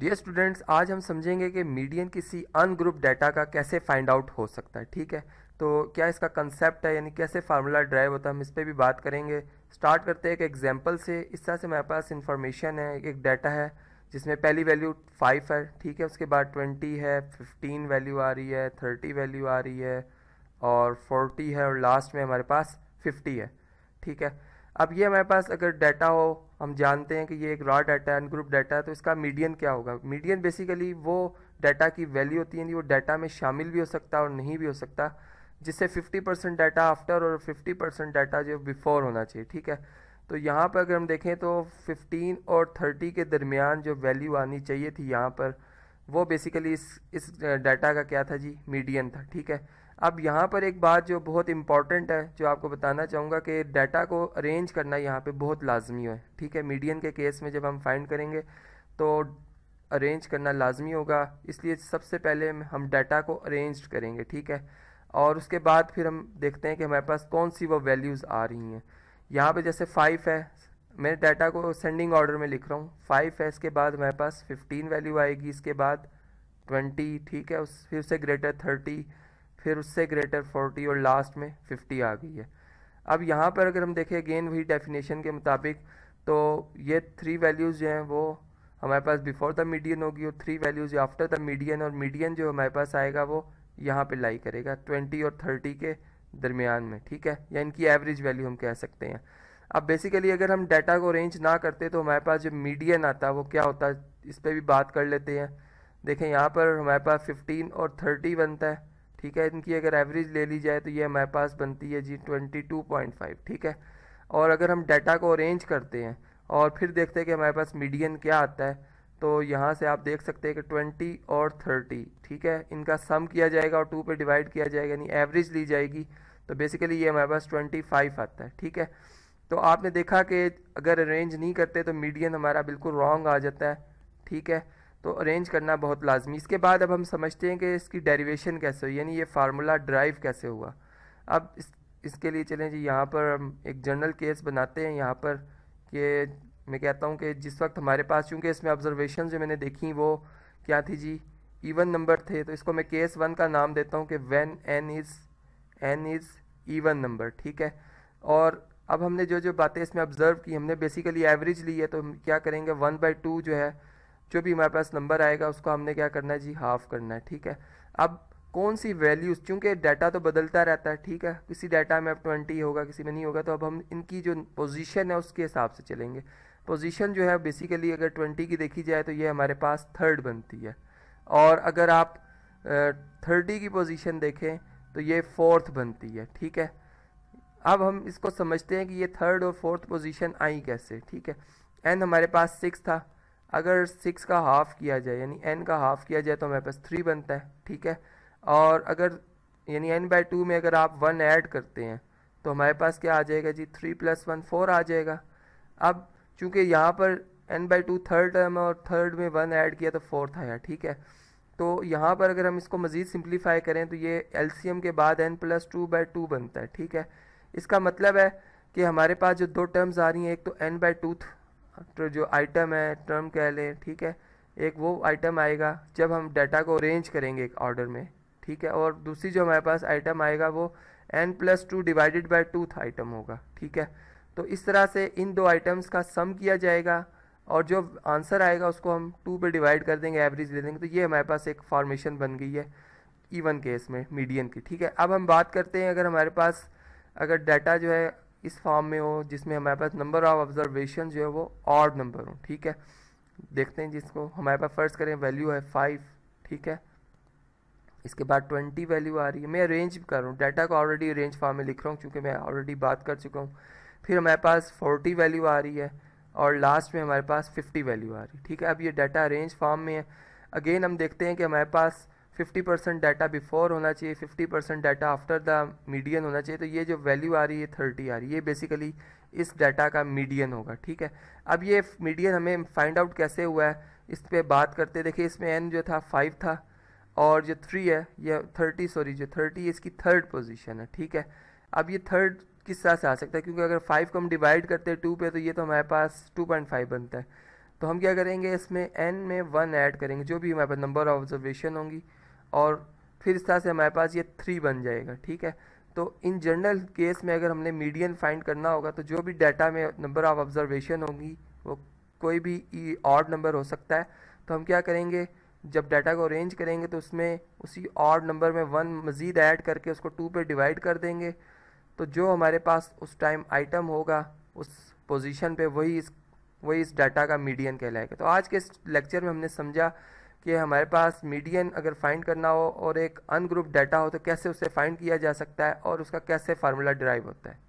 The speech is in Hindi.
डियर स्टूडेंट्स आज हम समझेंगे कि मीडियन किसी अनग्रुप डाटा का कैसे फाइंड आउट हो सकता है ठीक है तो क्या इसका कंसेप्ट है यानी कैसे फार्मूला ड्राइव होता है हम इस पर भी बात करेंगे स्टार्ट करते हैं एक एग्जाम्पल से इस तरह से मेरे पास इन्फॉर्मेशन है एक डाटा है जिसमें पहली वैल्यू फाइव है ठीक है उसके बाद ट्वेंटी है फिफ्टीन वैल्यू आ रही है थर्टी वैल्यू आ रही है और फोर्टी है और लास्ट में हमारे पास फिफ्टी है ठीक है अब ये हमारे पास अगर डाटा हो हम जानते हैं कि ये एक raw data and ungroup data है तो इसका मीडियन क्या होगा मीडियन बेसिकली वो डाटा की वैल्यू होती है वो डाटा में शामिल भी हो सकता और नहीं भी हो सकता जिससे 50 परसेंट डाटा आफ्टर और 50 परसेंट डाटा जो बिफोर होना चाहिए ठीक है तो यहाँ पर अगर हम देखें तो 15 और 30 के दरमियान जो वैल्यू आनी चाहिए थी यहाँ पर वो बेसिकली इस इस डाटा का क्या था जी मीडियन था ठीक है अब यहाँ पर एक बात जो बहुत इंपॉर्टेंट है जो आपको बताना चाहूँगा कि डाटा को अरेंज करना यहाँ पे बहुत लाजमी है ठीक है मीडियन के केस में जब हम फाइंड करेंगे तो अरेंज करना लाजमी होगा इसलिए सबसे पहले हम डाटा को अरेंज करेंगे ठीक है और उसके बाद फिर हम देखते हैं कि हमारे पास कौन सी वो वैल्यूज़ आ रही हैं यहाँ पर जैसे फाइव है मैं डाटा को सेंडिंग ऑर्डर में लिख रहा हूँ फाइव है इसके बाद हमारे पास फिफ्टीन वैल्यू आएगी इसके बाद ट्वेंटी ठीक है उस फिर उससे ग्रेटर थर्टी फिर उससे ग्रेटर 40 और लास्ट में 50 आ गई है अब यहाँ पर अगर हम देखें अगेन वही डेफिनेशन के मुताबिक तो ये थ्री वैल्यूज़ जो हैं वो हमारे पास बिफोर द मीडियन होगी और three values after the median और मीडियन जो हमारे पास आएगा वो यहाँ पे लाई करेगा ट्वेंटी और थर्टी के दरमियान में ठीक है या इनकी एवरेज वैल्यू हम कह सकते हैं अब बेसिकली अगर हम डाटा को अरेंज ना करते तो हमारे पास जो मीडियन आता वो क्या होता है इस पर भी बात कर लेते हैं देखें यहाँ पर हमारे पास फिफ्टीन और थर्टी बनता है ठीक है इनकी अगर एवरेज ले ली जाए तो ये हमारे पास बनती है जी ट्वेंटी टू पॉइंट फाइव ठीक है और अगर हम डाटा को अरेंज करते हैं और फिर देखते हैं कि हमारे पास मीडियन क्या आता है तो यहाँ से आप देख सकते हैं कि ट्वेंटी और थर्टी ठीक है इनका सम किया जाएगा और टू पर डिवाइड किया जाएगा यानी एवरेज ली जाएगी तो बेसिकली ये हमारे पास ट्वेंटी फाइव आता है ठीक है तो आपने देखा कि अगर अरेंज नहीं करते तो मीडियन हमारा बिल्कुल रॉन्ग आ जाता है ठीक है तो अरेंज करना बहुत लाजमी इसके बाद अब हम समझते हैं कि इसकी डेरिवेशन कैसे हुई यानी ये फार्मूला ड्राइव कैसे हुआ अब इस, इसके लिए चलें जी यहाँ पर हम एक जनरल केस बनाते हैं यहाँ पर कि मैं कहता हूँ कि जिस वक्त हमारे पास चूँकि इसमें ऑब्जर्वेशन जो मैंने देखी वो क्या थी जी ईवन नंबर थे तो इसको मैं केस वन का नाम देता हूँ कि one n is n is even number ठीक है और अब हमने जो जो बातें इसमें ऑब्ज़र्व की हमने बेसिकली एवरेज ली है तो हम क्या करेंगे वन बाई टू जो है जो भी हमारे पास नंबर आएगा उसको हमने क्या करना है जी हाफ करना है ठीक है अब कौन सी वैल्यूज़ क्योंकि डाटा तो बदलता रहता है ठीक है किसी डाटा में अब ट्वेंटी होगा किसी में नहीं होगा तो अब हम इनकी जो पोजीशन है उसके हिसाब से चलेंगे पोजीशन जो है बेसिकली अगर ट्वेंटी की देखी जाए तो ये हमारे पास थर्ड बनती है और अगर आप थर्टी की पोजिशन देखें तो ये फोर्थ बनती है ठीक है अब हम इसको समझते हैं कि ये थर्ड और फोर्थ पोजिशन आई कैसे ठीक है एन हमारे पास सिक्स था अगर सिक्स का हाफ़ किया जाए यानी एन का हाफ़ किया जाए तो हमारे पास थ्री बनता है ठीक है और अगर यानी एन बाई टू में अगर आप वन ऐड करते हैं तो हमारे पास क्या आ जाएगा जी थ्री प्लस वन फोर आ जाएगा अब चूँकि यहाँ पर n by two third term है और थर्ड में वन ऐड किया तो फोर्थ आया ठीक है तो यहाँ पर अगर हम इसको मज़ीद सिंप्लीफाई करें तो ये एल के बाद n plus two by two बनता है ठीक है इसका मतलब है कि हमारे पास जो दो टर्म्स आ रही हैं एक तो एन बाई टू तो जो आइटम है टर्म कह लें ठीक है एक वो आइटम आएगा जब हम डाटा को अरेंज करेंगे एक ऑर्डर में ठीक है और दूसरी जो हमारे पास आइटम आएगा वो n plus two divided by था आइटम होगा ठीक है तो इस तरह से इन दो आइटम्स का सम किया जाएगा और जो आंसर आएगा उसको हम टू पे डिवाइड कर देंगे एवरेज ले देंगे तो ये हमारे पास एक फॉर्मेशन बन गई है इवन केस में मीडियन की ठीक है अब हम बात करते हैं अगर हमारे पास अगर डाटा जो है इस फॉर्म में हो जिसमें हमारे पास नंबर ऑफ ऑब्जर्वेशन जो है वो ऑड नंबर हो ठीक है देखते हैं जिसको हमारे पास फर्स्ट करें वैल्यू है फाइव ठीक है इसके बाद ट्वेंटी वैल्यू आ रही है मैं अरेंज कर रहा हूँ डाटा को ऑलरेडी अरेंज फॉर्म में लिख रहा हूँ क्योंकि मैं ऑलरेडी बात कर चुका हूँ फिर हमारे पास फोर्टी वैल्यू आ रही है और लास्ट में हमारे पास फिफ्टी वैल्यू आ रही है ठीक है अब ये डाटा अरेंज फॉर्म में है अगेन हम देखते हैं कि हमारे पास फिफ्टी परसेंट डाटा बिफोर होना चाहिए fifty percent data after the median होना चाहिए तो ये जो वैल्यू आ रही है थर्टी आ रही है ये बेसिकली इस डाटा का मीडियन होगा ठीक है अब ये मीडियन हमें फाइंड आउट कैसे हुआ है इस पर बात करते देखिए इसमें एन जो था फाइव था और जो थ्री है ये थर्टी सॉरी जो थर्टी इसकी थर्ड पोजिशन है ठीक है अब ये थर्ड किस तरह से आ सकता है क्योंकि अगर फाइव को हम डिवाइड करते हैं टू पे तो ये तो हमारे पास टू पॉइंट फाइव बनता है तो हम क्या करेंगे इसमें एन में वन ऐड करेंगे जो भी हमारे पास नंबर ऑफ ऑब्जर्वेशन होंगी और फिर इस तरह से हमारे पास ये थ्री बन जाएगा ठीक है तो इन जनरल केस में अगर हमने मीडियन फाइंड करना होगा तो जो भी डाटा में नंबर ऑफ ऑब्जर्वेशन होंगी वो कोई भी ऑड e नंबर हो सकता है तो हम क्या करेंगे जब डाटा को अरेंज करेंगे तो उसमें उसी ऑड नंबर में वन मज़ीद ऐड करके उसको टू पे डिवाइड कर देंगे तो जो हमारे पास उस टाइम आइटम होगा उस पोजीशन पे वही इस वही इस डाटा का मीडियन कहलाएगा तो आज के इस लेक्चर में हमने समझा कि हमारे पास मीडियन अगर फाइंड करना हो और एक अनग्रुप डाटा हो तो कैसे उसे फाइंड किया जा सकता है और उसका कैसे फार्मूला ड्राइव होता है